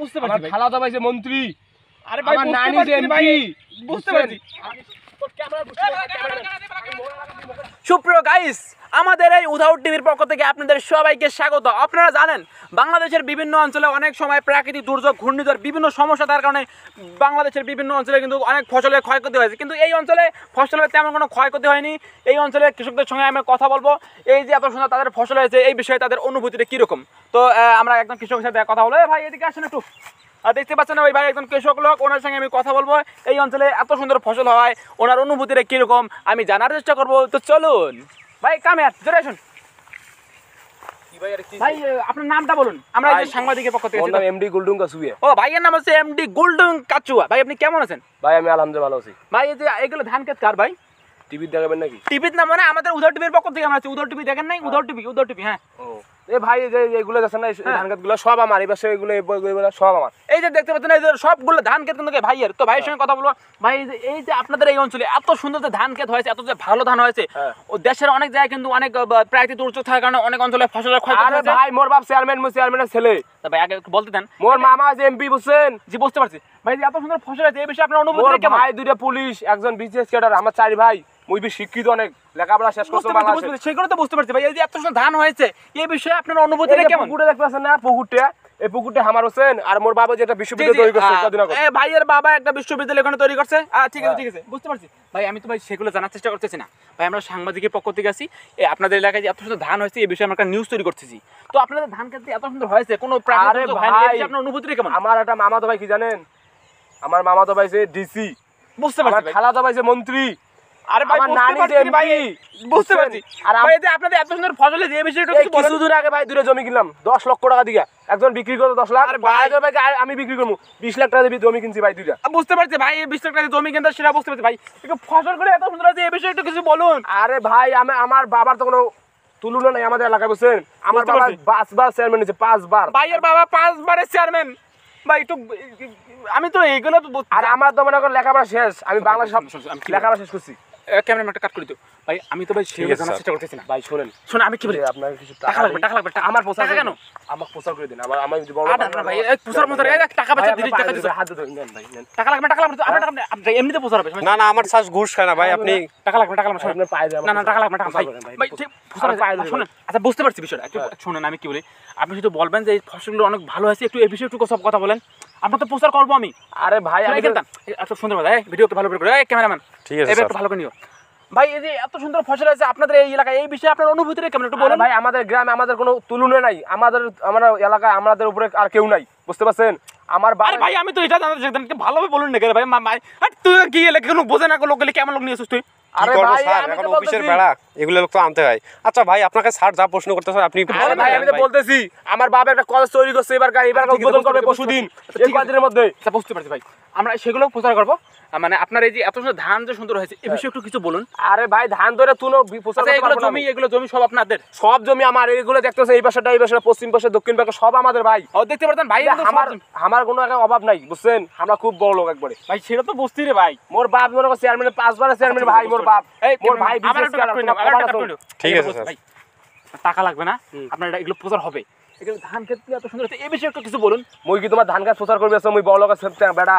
বুঝতে পারছি খালা তো ভাই যে মন্ত্রী আরে ভাই নানি যে এমপি বুঝতে পারছি সুপ্রিয় গাইস আমাদের এই উধাউর টিভির পক্ষ থেকে আপনাদের সবাইকে স্বাগত আপনারা জানেন বাংলাদেশের বিভিন্ন অঞ্চলে অনেক সময় প্রাকৃতিক দুর্যোগ ঘূর্ণিঝড় বিভিন্ন সমস্যা তার কারণে বাংলাদেশের বিভিন্ন অঞ্চলে কিন্তু অনেক ফসলের ক্ষয়ক্ষতি হয়েছে কিন্তু এই অঞ্চলে ফসলের তেমন কোনো ক্ষয়ক্ষতি হয়নি এই অঞ্চলের কৃষকদের সঙ্গে আমরা কথা বলবো এই যে এত সুন্দর তাদের ফসল হয়েছে এই বিষয়ে তাদের অনুভূতিটা কীরকম তো আমরা একদম কৃষকের সাথে কথা বলবো ভাই এদিকে আসেন একটু আর দেখতে পাচ্ছেন ওই ভাই একজন কৃষক লোক ওনার সঙ্গে আমি কথা বলবো এই অঞ্চলে এত সুন্দর ফসল হয় ওনার অনুভূতিটা কীরকম আমি জানার চেষ্টা করবো তো চলুন ভাই কামে জোরে আসুন গুলডুং ও ভাইয়ের নাম হচ্ছে গুলডুং ভাই আপনি কেমন আছেন ভাই আমি ভালো আছি ভাই যে ধান ক্ষেত কার ভাই টিভিতে না মানে আমাদের উদর টিভির পক্ষ থেকে আমরা আছি উদর টিভি দেখেন নাই হ্যাঁ। উদর টিভি উদর টিভি হ্যাঁ এই ভাই না হ্যাঁ। ধান সব আমার এগুলো সব আমার এই যে দেখতে পাচ্ছেন সবগুলো ধান ভাইয়ের তো ভাইয়ের হ্যাঁ। সঙ্গে কথা বলবো ভাই এই যে আপনাদের এই অঞ্চলে এত সুন্দর যে ধান হয়েছে এত যে ভালো ধান হয়েছে হ্যাঁ। ও দেশের অনেক জায়গায় কিন্তু অনেক দুর্যোগ থাকার কারণে অনেক অঞ্চলে ফসলের ক্ষয় ভাই মোর বাপ চেয়ারম্যান মো চেয়ারম্যানের ছেলে ভাই আগে বলতে দেন মোর মামা আছে এমপি বুঝছেন জি বুঝতে পারছি ভাই এত সুন্দর ফসল হয়েছে এই বিষয়ে আপনার অনুভূতি ভাই দুইটা পুলিশ একজন বিজনেস ক্যাডার আমার চারি ভাই মুই শিক্ষিত অনেক লেখাপড়া শেষ করছো বাংলাদেশে সেগুলো তো বুঝতে পারছি ভাই এই যে এত সুন্দর ধান হয়েছে এই বিষয়ে আপনার অনুভূতি কেমন পুকুরে না পুকুরটা এই পুকুরটা হামার হোসেন আর মোর বাবা যেটা বিশ্ববিদ্যালয় তৈরি করছে কদিন আগে এই ভাইয়ের বাবা একটা বিশ্ববিদ্যালয় তৈরি করছে আচ্ছা ঠিক আছে হ্যাঁ। ঠিক আছে বুঝতে পারছি ভাই আমি তো ভাই সেগুলো জানার চেষ্টা করতেছি না ভাই আমরা সাংবাদিকের পক্ষ থেকে আসি আপনাদের এলাকায় যে এত সুন্দর ধান হয়েছে এই বিষয়ে আমরা একটা নিউজ তৈরি করতেছি তো আপনাদের ধান এত সুন্দর হয়েছে কোনো ভাই আপনার অনুভূতি কেমন আমার একটা মামা তো ভাই কি জানেন আমার মামা তো ভাই ডিসি বুঝতে পারছি খালা তো ভাই মন্ত্রী ভাই আর আমার বাবার তো কোনো তুলনা নাই আমাদের এলাকায় বুঝছেন আমার বাবা বার চেয়ারম্যান হয়েছে বার ভাইয়ের বাবা পাঁচবারের চেয়ারম্যান ভাই একটু আমি তো এইগুলো আর আমার তো মনে করেন লেখাপড়া শেষ আমি বাংলা সব লেখাপড়া শেষ করছি ক্যামেরাম্যান কাট করে দিও ভাই আমি তো ভাই জানার চেষ্টা করতেছি না ভাই আমি কি বলি আপনার কিছু টাকা লাগবে টাকা লাগবে আমার কেন করে দিন আবার বড় ভাই মতো হ্যাঁ, টাকা দিন টাকা হাত ধরে নেন ভাই টাকা লাগবে টাকা লাগবে আপনার টাকা এমনিতে হবে না না আমার শ্বাস ঘুষ খায় না ভাই আপনি টাকা লাগবে টাকা লাগবে আপনার পায়ে না না টাকা লাগবে টাকা ভাই ভাই আচ্ছা বুঝতে পারছি বিষয়টা হ্যাঁ। শুনেন আমি কি বলি আপনি শুধু বলবেন যে এই ফসলগুলো অনেক ভালো আছে একটু এই বিষয়ে একটু সব কথা বলেন আপনার তো প্রচার করবো আমি আরে ভাই আমি খেলতাম এত সুন্দর ভাই ভিডিও তো ভালো করে এই ক্যামেরাম্যান ঠিক আছে একটু ভালো করে নিও ভাই এই যে এত সুন্দর ফসল আছে আপনাদের এই এলাকায় এই বিষয়ে আপনার অনুভূতি কেমন একটু বলেন ভাই আমাদের গ্রামে আমাদের কোনো তুলনা নাই আমাদের আমার এলাকায় আমাদের উপরে আর কেউ নাই বুঝতে পারছেন আমার বাড়ি ভাই আমি তো এটা জানতে চাই একটু ভালোভাবে বলুন না ভাই ভাই তুই কি এলাকায় কোনো বোঝে না লোক কেমন লোক নিয়ে নিয়েছিস তুই আরে ভাই এখন অফিসের বেড়া এগুলো তো আনতে হয় আচ্ছা ভাই আপনাকে স্যার যা প্রশ্ন করতে আপনি আমি তো বলতেছি আমার বাবা একটা কলেজ তৈরি করছে এবার এবার উদ্বোধন করবে পরশুদিন এই কয়েকদিনের মধ্যে বুঝতে পারছি ভাই আমরা সেগুলো প্রচার করবো মানে আপনার এই যে এত সুন্দর ধান যে সুন্দর হয়েছে বিষয়ে একটু কিছু বলুন আরে ভাই ধান ধরে তুলো আচ্ছা, এগুলো জমি এগুলো জমি সব আপনাদের সব জমি আমার এগুলো এই পাশে এই পাশে পশ্চিম পাশে দক্ষিণ পাশে সব আমাদের ভাই ও দেখতে পারতেন ভাই আমার আমার কোনো একটা অভাব নাই বুঝছেন আমরা খুব বড় লোক একবারে ভাই সেটা তো বুঝতি রে ভাই মোর বাপ চেয়ারম্যান পাঁচবার চেয়ারম্যান আচ্ছা, ভাই মোর বাপ এই মোর ভাই টাকা লাগবে না আপনার এগুলো প্রচার হবে ধান ক্ষেত এত সুন্দর এই বিষয়ে একটু কিছু বলুন মই কি তোমার ধান গাছ প্রচার করবে মুই বড় লোক বেড়া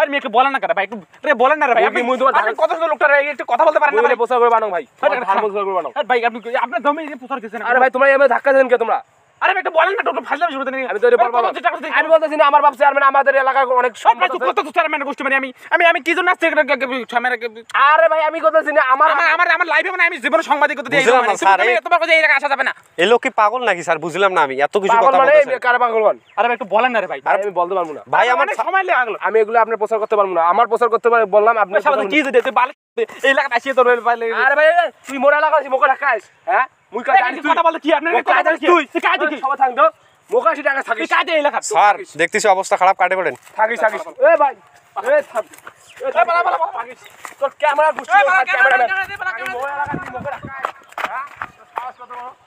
আর একটু বলেন না কেন ভাই একটু রে বলেন না রে ভাই আপনি মুই তোমার কত সুন্দর লোকটা রে একটু কথা বলতে পারেন না ভাই করে ভাই ভাই আপনি আপনার জমি যে পোসা দিছেন আরে ভাই তোমরা ধাক্কা দেন কে তোমরা আরে বলেন না টোটো আমি তো আমার বাপ অনেক সব না তো কত মানে আমি আমি কি জন্য আসছি ভাই আমি আমার আমার মানে আমি মানে পাগল নাকি স্যার বুঝলাম না আমি এত কিছু মানে বলেন না রে ভাই আমি বলতে পারবো না ভাই আমার সময় লাগলো আমি এগুলো আপনার প্রচার করতে পারবো না আমার প্রচার করতে পারবো বললাম আপনি কি যদি বাল এই এলাকাটা আসিয়ে তোর ভাই তুই মোরা লাগাছিস মোকা রাখাস হ্যাঁ মুই কাজ কি আপনি কাজ জানি তুই তুই কাজ এলাকা স্যার দেখতেছি অবস্থা খারাপ কাটে পড়েন থাকিস থাকিস ক্যামেরা